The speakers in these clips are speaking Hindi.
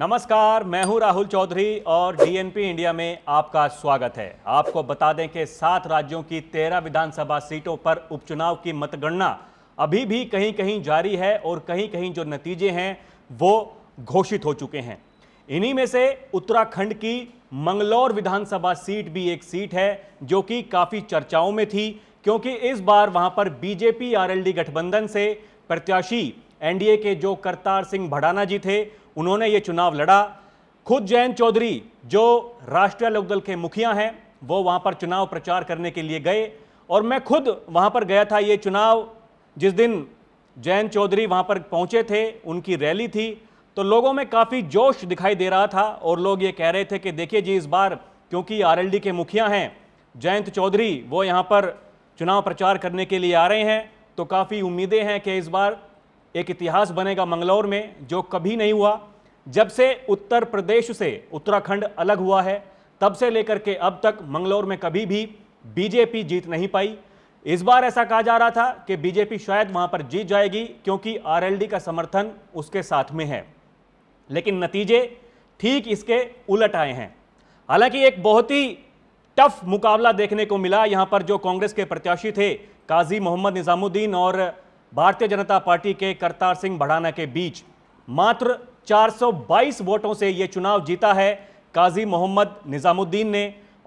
नमस्कार मैं हूं राहुल चौधरी और डीएनपी इंडिया में आपका स्वागत है आपको बता दें कि सात राज्यों की तेरह विधानसभा सीटों पर उपचुनाव की मतगणना अभी भी कहीं कहीं जारी है और कहीं कहीं जो नतीजे हैं वो घोषित हो चुके हैं इन्हीं में से उत्तराखंड की मंगलौर विधानसभा सीट भी एक सीट है जो कि काफ़ी चर्चाओं में थी क्योंकि इस बार वहां पर बीजेपी आरएलडी गठबंधन से प्रत्याशी एनडीए के जो करतार सिंह भड़ाना जी थे उन्होंने ये चुनाव लड़ा खुद जयंत चौधरी जो राष्ट्रीय लोकदल के मुखिया हैं वो वहाँ पर चुनाव प्रचार करने के लिए गए और मैं खुद वहाँ पर गया था ये चुनाव जिस दिन जयंत चौधरी वहाँ पर पहुँचे थे उनकी रैली थी तो लोगों में काफ़ी जोश दिखाई दे रहा था और लोग ये कह रहे थे कि देखिए जी इस बार क्योंकि आरएलडी के मुखिया हैं जयंत चौधरी वो यहाँ पर चुनाव प्रचार करने के लिए आ रहे हैं तो काफ़ी उम्मीदें हैं कि इस बार एक इतिहास बनेगा मंगलौर में जो कभी नहीं हुआ जब से उत्तर प्रदेश से उत्तराखंड अलग हुआ है तब से लेकर के अब तक मंगलौर में कभी भी बीजेपी जीत नहीं पाई इस बार ऐसा कहा जा रहा था कि बीजेपी शायद वहां पर जीत जाएगी क्योंकि आरएलडी का समर्थन उसके साथ में है लेकिन नतीजे ठीक इसके उलट आए हैं हालांकि एक बहुत ही टफ मुकाबला देखने को मिला यहां पर जो कांग्रेस के प्रत्याशी थे काजी मोहम्मद निजामुद्दीन और भारतीय जनता पार्टी के करतार सिंह भड़ाना के बीच मात्र 422 वोटों से यह चुनाव जीता है काजी मोहम्मद निज़ामुद्दीन ने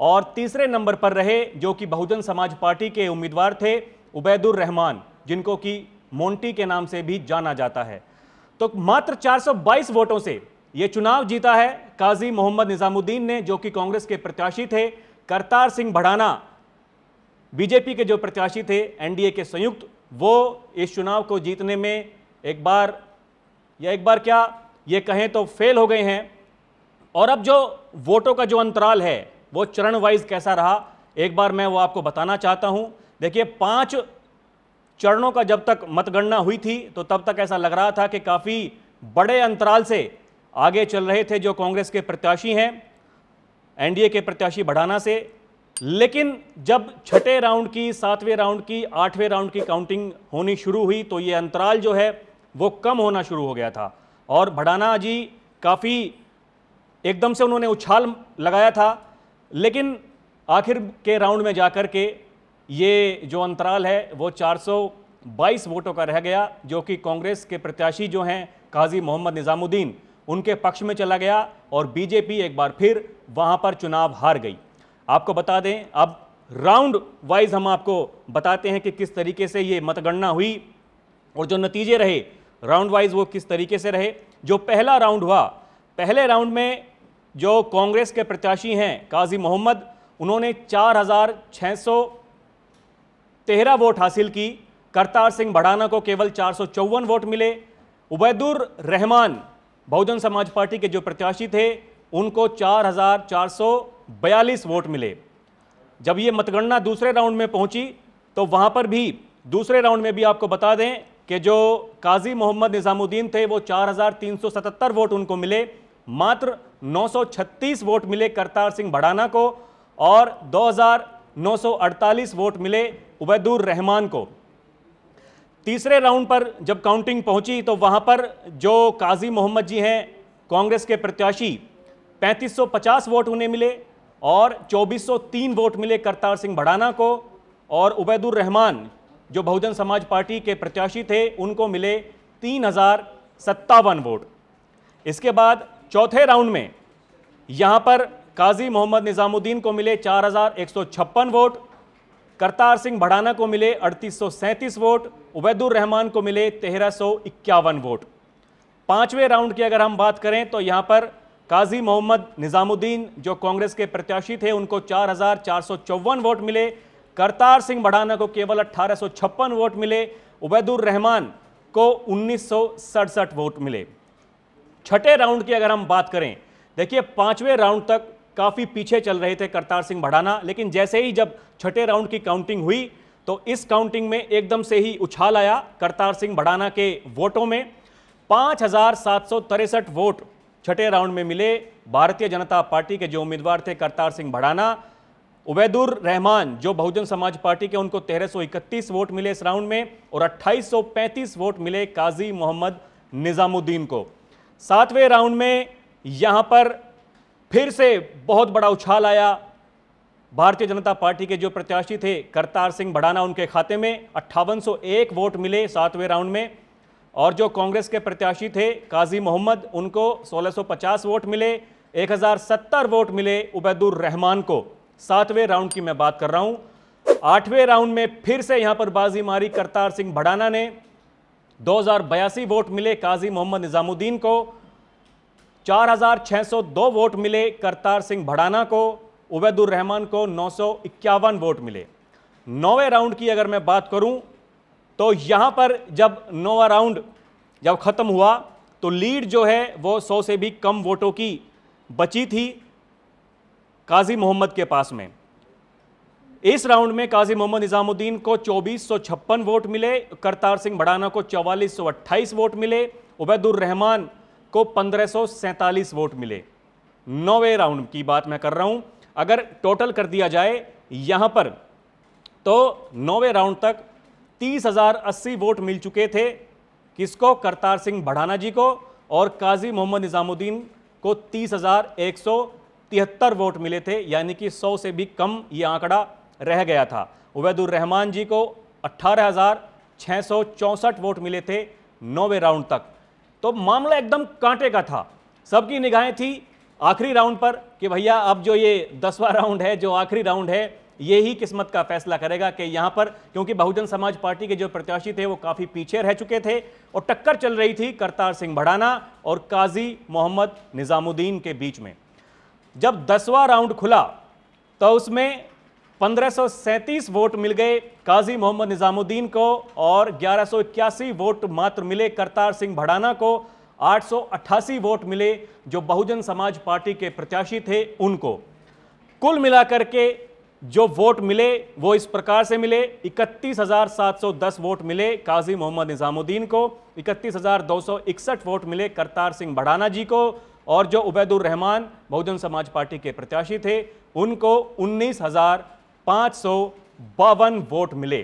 और तीसरे नंबर पर रहे जो कि बहुजन समाज पार्टी के उम्मीदवार थे उबैदुर रहमान जिनको कि मोंटी के नाम से भी जाना जाता है तो मात्र 422 वोटों से यह चुनाव जीता है काजी मोहम्मद निज़ामुद्दीन ने जो कि कांग्रेस के प्रत्याशी थे करतार सिंह भड़ाना बीजेपी के जो प्रत्याशी थे एनडीए के संयुक्त वो इस चुनाव को जीतने में एक बार या एक बार क्या ये कहें तो फेल हो गए हैं और अब जो वोटों का जो अंतराल है वो चरण वाइज कैसा रहा एक बार मैं वो आपको बताना चाहता हूँ देखिए पाँच चरणों का जब तक मतगणना हुई थी तो तब तक ऐसा लग रहा था कि काफ़ी बड़े अंतराल से आगे चल रहे थे जो कांग्रेस के प्रत्याशी हैं एनडीए के प्रत्याशी बढ़ाना से लेकिन जब छठे राउंड की सातवें राउंड की आठवें राउंड की काउंटिंग होनी शुरू हुई तो ये अंतराल जो है वो कम होना शुरू हो गया था और भडाना जी काफ़ी एकदम से उन्होंने उछाल लगाया था लेकिन आखिर के राउंड में जाकर के ये जो अंतराल है वो 422 वोटों का रह गया जो कि कांग्रेस के प्रत्याशी जो हैं काजी मोहम्मद निज़ामुद्दीन उनके पक्ष में चला गया और बीजेपी एक बार फिर वहाँ पर चुनाव हार गई आपको बता दें अब राउंड वाइज हम आपको बताते हैं कि किस तरीके से ये मतगणना हुई और जो नतीजे रहे राउंड वाइज वो किस तरीके से रहे जो पहला राउंड हुआ पहले राउंड में जो कांग्रेस के प्रत्याशी हैं काजी मोहम्मद उन्होंने तेरह वोट हासिल की करतार सिंह भड़ाना को केवल चार वोट मिले उबैदुर रहमान बहुजन समाज पार्टी के जो प्रत्याशी थे उनको चार बयालीस वोट मिले जब ये मतगणना दूसरे राउंड में पहुंची तो वहां पर भी दूसरे राउंड में भी आपको बता दें कि जो काजी मोहम्मद निज़ामुद्दीन थे वो 4,377 वोट उनको मिले मात्र 936 वोट मिले करतार सिंह भड़ाना को और 2,948 वोट मिले उबैदुर रहमान को तीसरे राउंड पर जब काउंटिंग पहुंची तो वहां पर जो काजी मोहम्मद जी हैं कांग्रेस के प्रत्याशी 3550 वोट उन्हें मिले और 2403 वोट मिले करतार सिंह भड़ाना को और उबैदुर रहमान जो बहुजन समाज पार्टी के प्रत्याशी थे उनको मिले तीन हज़ार सत्तावन वोट इसके बाद चौथे राउंड में यहाँ पर काजी मोहम्मद निज़ामुद्दीन को मिले चार हज़ार एक सौ छप्पन वोट करतार सिंह भड़ाना को मिले अड़तीस सौ सैंतीस वोट उबैदुर रहमान को मिले तेरह सौ इक्यावन वोट पाँचवें राउंड की अगर हम बात करें तो यहाँ पर काजी मोहम्मद निज़ामुद्दीन जो कांग्रेस के प्रत्याशी थे उनको चार वोट मिले करतार सिंह बढ़ाना को केवल अट्ठारह वोट मिले उबैदुर रहमान को उन्नीस वोट मिले छठे राउंड की अगर हम बात करें देखिए पांचवें राउंड तक काफ़ी पीछे चल रहे थे करतार सिंह भड़ाना लेकिन जैसे ही जब छठे राउंड की काउंटिंग हुई तो इस काउंटिंग में एकदम से ही उछाल आया करतार सिंह भड़ाना के वोटों में पाँच वोट छठे राउंड में मिले भारतीय जनता पार्टी के जो उम्मीदवार थे करतार सिंह भड़ाना उबैदुर रहमान जो बहुजन समाज पार्टी के उनको तेरह वोट मिले इस राउंड में और 2835 वोट मिले काजी मोहम्मद निज़ामुद्दीन को सातवें राउंड में यहां पर फिर से बहुत बड़ा उछाल आया भारतीय जनता पार्टी के जो प्रत्याशी थे करतार सिंह भड़ाना उनके खाते में अट्ठावन वोट मिले सातवें राउंड में और जो कांग्रेस के प्रत्याशी थे काजी मोहम्मद उनको 1650 वोट मिले 1070 वोट मिले उबैदुर रहमान को सातवें राउंड की मैं बात कर रहा हूं आठवें राउंड में फिर से यहां पर बाजी मारी करतार सिंह भड़ाना ने दो वोट मिले काजी मोहम्मद निज़ामुद्दीन को 4,602 वोट मिले करतार सिंह भड़ाना को उबैदुर रहमान को नौ वोट मिले नौवें राउंड की अगर मैं बात करूं तो यहाँ पर जब नोवा राउंड जब ख़त्म हुआ तो लीड जो है वो सौ से भी कम वोटों की बची थी काजी मोहम्मद के पास में इस राउंड में काजी मोहम्मद निज़ामुद्दीन को चौबीस वोट मिले करतार सिंह भड़ाना को चौवालीस वोट मिले उबैदुर रहमान को पंद्रह वोट मिले नौवे राउंड की बात मैं कर रहा हूं अगर टोटल कर दिया जाए यहां पर तो नौवे राउंड तक तीस हजार अस्सी वोट मिल चुके थे किसको करतार सिंह भडाना जी को और काजी मोहम्मद निज़ामुद्दीन को तीस हजार एक सौ तिहत्तर वोट मिले थे यानी कि सौ से भी कम ये आंकड़ा रह गया था उबैदुररहमान जी को अट्ठारह हजार छः सौ चौंसठ वोट मिले थे नौवे राउंड तक तो मामला एकदम कांटे का था सबकी निगाहें थी आखिरी राउंड पर कि भैया अब जो ये दसवां राउंड है जो आखिरी राउंड है यही किस्मत का फैसला करेगा कि यहाँ पर क्योंकि बहुजन समाज पार्टी के जो प्रत्याशी थे वो काफ़ी पीछे रह चुके थे और टक्कर चल रही थी करतार सिंह भड़ाना और काजी मोहम्मद निज़ामुद्दीन के बीच में जब दसवां राउंड खुला तो उसमें 1537 वोट मिल गए काजी मोहम्मद निज़ामुद्दीन को और ग्यारह वोट मात्र मिले करतार सिंह भड़ाना को 888 वोट मिले जो बहुजन समाज पार्टी के प्रत्याशी थे उनको कुल मिलाकर के जो वोट मिले वो इस प्रकार से मिले 31,710 वोट मिले काजी मोहम्मद निज़ामुद्दीन को 31,261 वोट मिले करतार सिंह भड़ाना जी को और जो उबैदुर रहमान बहुजन समाज पार्टी के प्रत्याशी थे उनको उन्नीस वोट मिले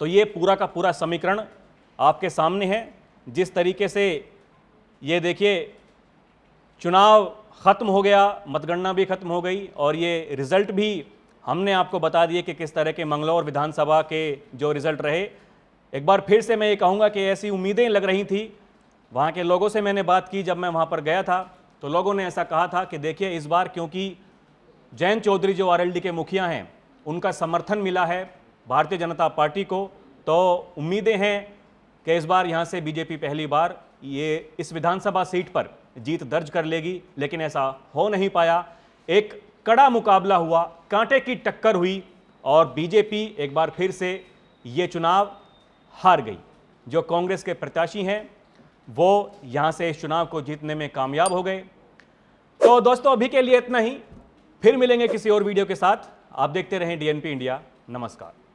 तो ये पूरा का पूरा समीकरण आपके सामने है जिस तरीके से ये देखिए चुनाव ख़त्म हो गया मतगणना भी ख़त्म हो गई और ये रिज़ल्ट भी हमने आपको बता दिए कि किस तरह के मंगलौर विधानसभा के जो रिज़ल्ट रहे एक बार फिर से मैं ये कहूँगा कि ऐसी उम्मीदें लग रही थी वहाँ के लोगों से मैंने बात की जब मैं वहाँ पर गया था तो लोगों ने ऐसा कहा था कि देखिए इस बार क्योंकि जैन चौधरी जो आर के मुखिया हैं उनका समर्थन मिला है भारतीय जनता पार्टी को तो उम्मीदें हैं कि इस बार यहाँ से बीजेपी पहली बार ये इस विधानसभा सीट पर जीत दर्ज कर लेगी लेकिन ऐसा हो नहीं पाया एक कड़ा मुकाबला हुआ कांटे की टक्कर हुई और बीजेपी एक बार फिर से ये चुनाव हार गई जो कांग्रेस के प्रत्याशी हैं वो यहाँ से इस चुनाव को जीतने में कामयाब हो गए तो दोस्तों अभी के लिए इतना ही फिर मिलेंगे किसी और वीडियो के साथ आप देखते रहें डीएनपी इंडिया नमस्कार